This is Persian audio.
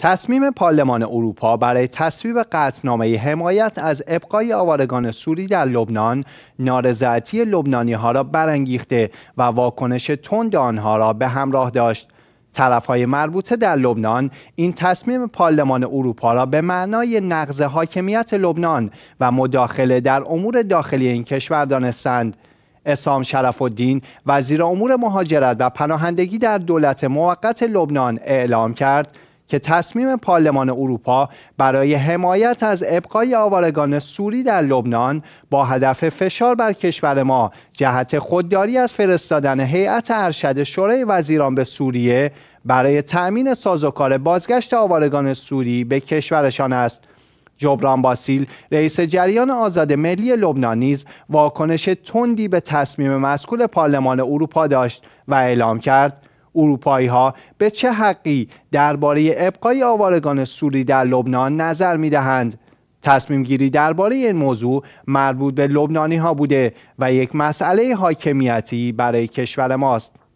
تصمیم پارلمان اروپا برای تصویب قطعنامه حمایت از ابقای آوارگان سوری در لبنان نارضایتی لبنانی ها را برانگیخته و واکنش تند آنها را به همراه داشت های مربوطه در لبنان این تصمیم پارلمان اروپا را به معنای نقض حاکمیت لبنان و مداخله در امور داخلی این کشور دانستند اسام شرف الدین وزیر امور مهاجرت و پناهندگی در دولت موقت لبنان اعلام کرد که تصمیم پارلمان اروپا برای حمایت از ابقای آوارگان سوری در لبنان با هدف فشار بر کشور ما جهت خودداری از فرستادن هیئت ارشد شورای وزیران به سوریه برای تأمین سازوکار بازگشت آوارگان سوری به کشورشان است جبران باسیل رئیس جریان آزاد ملی لبنان نیز واکنش تندی به تصمیم مسکول پارلمان اروپا داشت و اعلام کرد اروپایی ها به چه حقی درباره ابقای آوارگان سوری در لبنان نظر می دهند؟ تصمیم گیری درباره این موضوع مربوط به لبنانی ها بوده و یک مسئله حاکمیتی برای کشور ماست.